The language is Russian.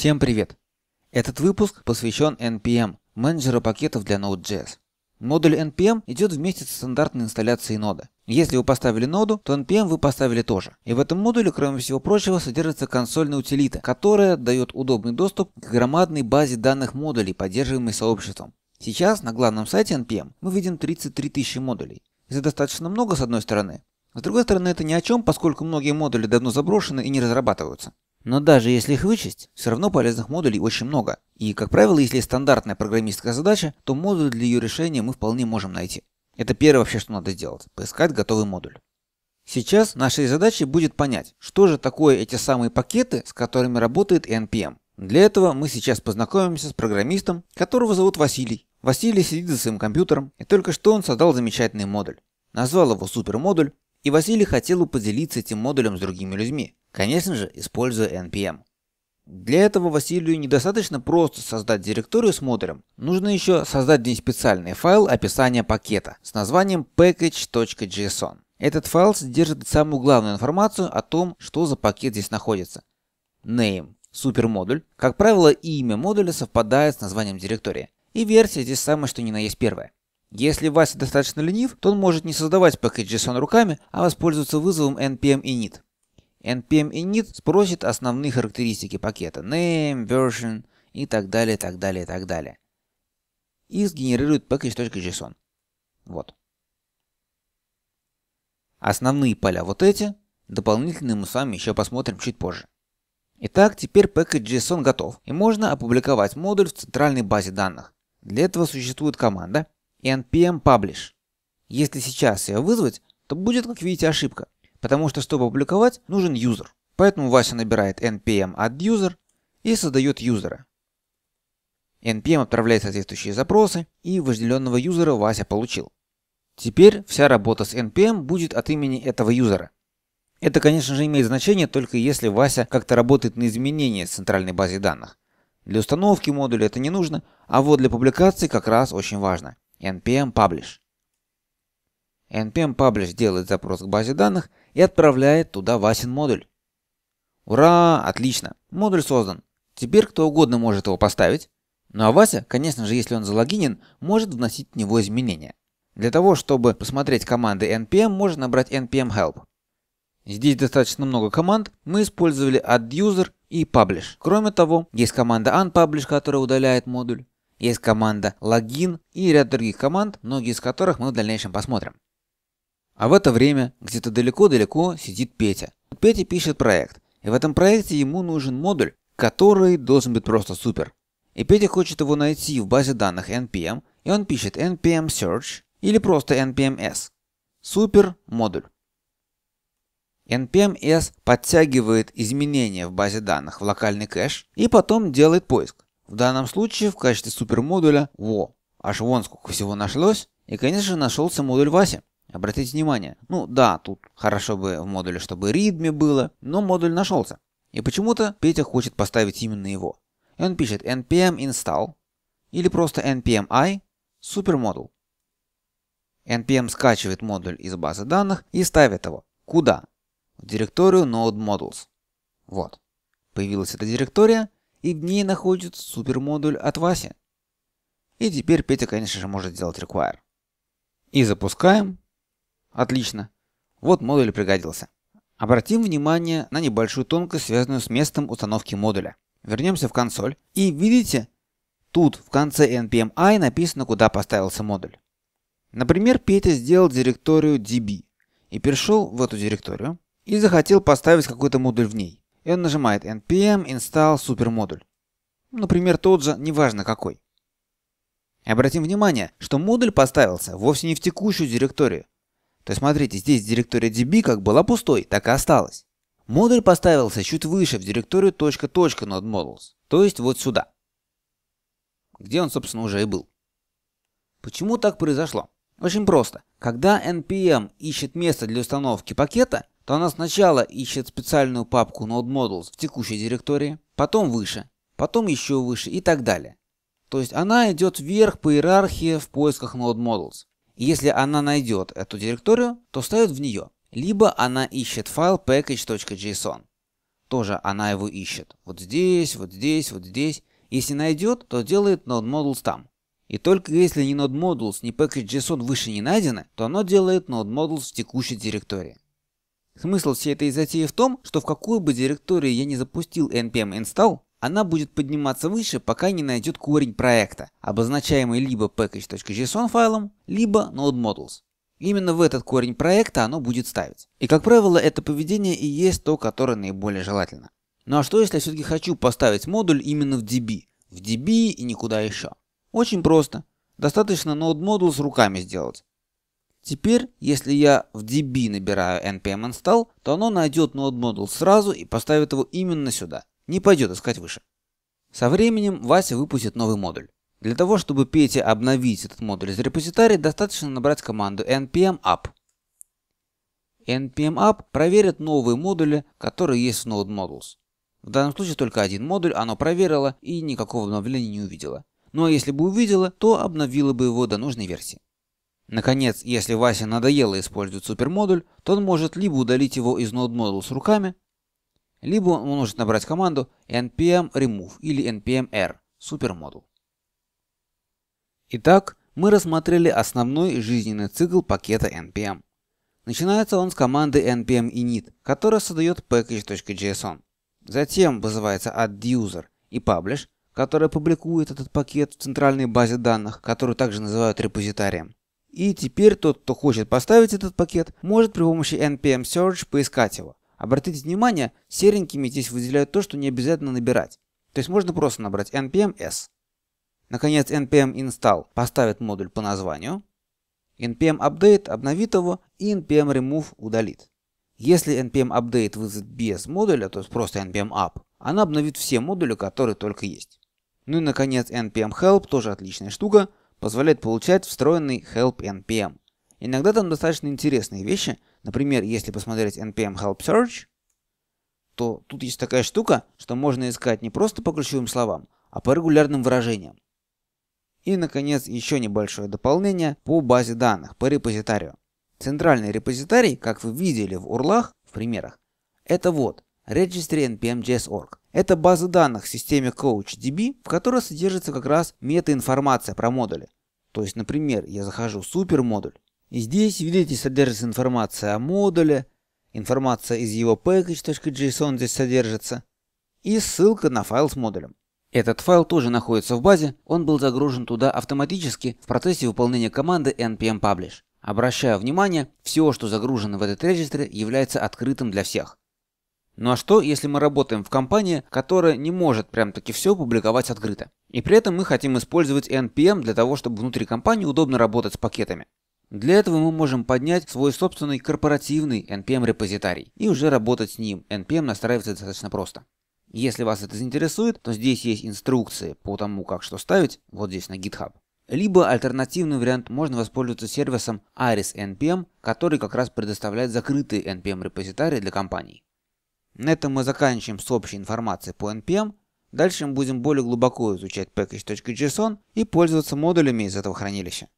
Всем привет! Этот выпуск посвящен NPM, менеджеру пакетов для Node.js. Модуль NPM идет вместе с стандартной инсталляцией нода. Если вы поставили ноду, то NPM вы поставили тоже. И в этом модуле, кроме всего прочего, содержится консольная утилита, которая дает удобный доступ к громадной базе данных модулей, поддерживаемой сообществом. Сейчас на главном сайте NPM мы видим 33 тысячи модулей. Это достаточно много с одной стороны. С другой стороны это ни о чем, поскольку многие модули давно заброшены и не разрабатываются. Но даже если их вычесть, все равно полезных модулей очень много. И, как правило, если есть стандартная программистская задача, то модуль для ее решения мы вполне можем найти. Это первое вообще, что надо сделать – поискать готовый модуль. Сейчас нашей задачей будет понять, что же такое эти самые пакеты, с которыми работает NPM. Для этого мы сейчас познакомимся с программистом, которого зовут Василий. Василий сидит за своим компьютером, и только что он создал замечательный модуль. Назвал его супермодуль, и Василий хотел бы поделиться этим модулем с другими людьми. Конечно же, используя NPM. Для этого Василию недостаточно просто создать директорию с модулем. Нужно еще создать здесь специальный файл описания пакета с названием package.json. Этот файл содержит самую главную информацию о том, что за пакет здесь находится. Name – супермодуль. Как правило, имя модуля совпадает с названием директории. И версия здесь самая что ни на есть первая. Если Вася достаточно ленив, то он может не создавать package.json руками, а воспользоваться вызовом npm init. NPM init спросит основные характеристики пакета name, version и так далее, так далее, так далее. И сгенерирует package.json. Вот. Основные поля вот эти, дополнительные мы с вами еще посмотрим чуть позже. Итак, теперь package.json готов, и можно опубликовать модуль в центральной базе данных. Для этого существует команда npm publish. Если сейчас ее вызвать, то будет, как видите, ошибка. Потому что, чтобы публиковать, нужен юзер. Поэтому Вася набирает npm add user и создает юзера. npm отправляет соответствующие запросы, и вожделенного юзера Вася получил. Теперь вся работа с npm будет от имени этого юзера. Это, конечно же, имеет значение только если Вася как-то работает на изменения с центральной базы данных. Для установки модуля это не нужно, а вот для публикации как раз очень важно. npm publish. npm publish делает запрос к базе данных и отправляет туда Васин модуль. Ура, отлично, модуль создан. Теперь кто угодно может его поставить. Ну а Вася, конечно же, если он залогинен, может вносить в него изменения. Для того, чтобы посмотреть команды npm, можно набрать npm help. Здесь достаточно много команд, мы использовали adduser и publish. Кроме того, есть команда unpublish, которая удаляет модуль, есть команда login и ряд других команд, многие из которых мы в дальнейшем посмотрим. А в это время где-то далеко-далеко сидит Петя. Петя пишет проект, и в этом проекте ему нужен модуль, который должен быть просто супер. И Петя хочет его найти в базе данных npm, и он пишет npm search или просто npm s. Супер модуль. npm s подтягивает изменения в базе данных в локальный кэш и потом делает поиск. В данном случае в качестве супермодуля во. Аж вон сколько всего нашлось, и конечно нашелся модуль Вася. Обратите внимание, ну да, тут хорошо бы в модуле, чтобы ритме было, но модуль нашелся. И почему-то Петя хочет поставить именно его. И он пишет npm install или просто npm i supermodule. npm скачивает модуль из базы данных и ставит его. Куда? В директорию node modules. Вот. Появилась эта директория, и в ней находится супермодуль от Васи. И теперь Петя, конечно же, может сделать require. И запускаем Отлично. Вот модуль пригодился. Обратим внимание на небольшую тонкость, связанную с местом установки модуля. Вернемся в консоль и видите, тут в конце npm-i написано, куда поставился модуль. Например, Петя сделал директорию db и перешел в эту директорию и захотел поставить какой-то модуль в ней. И он нажимает npm install супермодуль. Например, тот же, неважно какой. И обратим внимание, что модуль поставился вовсе не в текущую директорию, то есть смотрите, здесь директория DB как была пустой, так и осталась. Модуль поставился чуть выше в директорию ..NodeModels, то есть вот сюда, где он, собственно, уже и был. Почему так произошло? Очень просто. Когда NPM ищет место для установки пакета, то она сначала ищет специальную папку NodeModels в текущей директории, потом выше, потом еще выше и так далее. То есть она идет вверх по иерархии в поисках NodeModels если она найдет эту директорию, то ставит в нее. Либо она ищет файл package.json. Тоже она его ищет. Вот здесь, вот здесь, вот здесь. Если найдет, то делает node modules там. И только если ни node modules, ни package.json выше не найдены, то оно делает node modules в текущей директории. Смысл всей этой затеи в том, что в какую бы директорию я не запустил npm install, она будет подниматься выше, пока не найдет корень проекта, обозначаемый либо package.json файлом, либо node_models. Именно в этот корень проекта оно будет ставить. И как правило, это поведение и есть то, которое наиболее желательно. Ну а что если я все-таки хочу поставить модуль именно в DB? В DB и никуда еще. Очень просто. Достаточно node model руками сделать. Теперь, если я в DB набираю npm install, то оно найдет node model сразу и поставит его именно сюда не пойдет искать выше. Со временем Вася выпустит новый модуль. Для того, чтобы Пете обновить этот модуль из репозитария, достаточно набрать команду npm up. npm up проверит новые модули, которые есть в node modules. В данном случае только один модуль оно проверило и никакого обновления не увидело. Ну а если бы увидела, то обновила бы его до нужной версии. Наконец, если Вася надоело использовать супермодуль, то он может либо удалить его из Node Modules руками, либо он может набрать команду npm remove или npm r супермодул. Итак, мы рассмотрели основной жизненный цикл пакета npm. Начинается он с команды npm init, которая создает package.json. Затем вызывается adduser и publish, которая публикует этот пакет в центральной базе данных, которую также называют репозитарием. И теперь тот, кто хочет поставить этот пакет, может при помощи npm search поискать его. Обратите внимание, серенькими здесь выделяют то, что не обязательно набирать. То есть можно просто набрать npm s. Наконец, npm install поставит модуль по названию, npm update обновит его и npm remove удалит. Если npm update вызовет без модуля, то есть просто npm up, она обновит все модули, которые только есть. Ну и наконец npm help тоже отличная штука, позволяет получать встроенный help npm. Иногда там достаточно интересные вещи, Например, если посмотреть npm help search, то тут есть такая штука, что можно искать не просто по ключевым словам, а по регулярным выражениям. И, наконец, еще небольшое дополнение по базе данных, по репозитарию. Центральный репозитарий, как вы видели в урлах, в примерах, это вот registry npm.js.org. Это база данных в системе CoachDB, в которой содержится как раз метаинформация про модули. То есть, например, я захожу в супермодуль, здесь, видите, содержится информация о модуле, информация из его package.json здесь содержится, и ссылка на файл с модулем. Этот файл тоже находится в базе, он был загружен туда автоматически в процессе выполнения команды npm publish. Обращаю внимание, все, что загружено в этот регистре, является открытым для всех. Ну а что, если мы работаем в компании, которая не может прям таки все публиковать открыто? И при этом мы хотим использовать NPM для того, чтобы внутри компании удобно работать с пакетами. Для этого мы можем поднять свой собственный корпоративный NPM-репозитарий и уже работать с ним. NPM настраивается достаточно просто. Если вас это заинтересует, то здесь есть инструкции по тому, как что ставить, вот здесь на GitHub. Либо альтернативный вариант можно воспользоваться сервисом Aris NPM, который как раз предоставляет закрытые NPM репозитарии для компаний. На этом мы заканчиваем с общей информацией по NPM. Дальше мы будем более глубоко изучать package.json и пользоваться модулями из этого хранилища.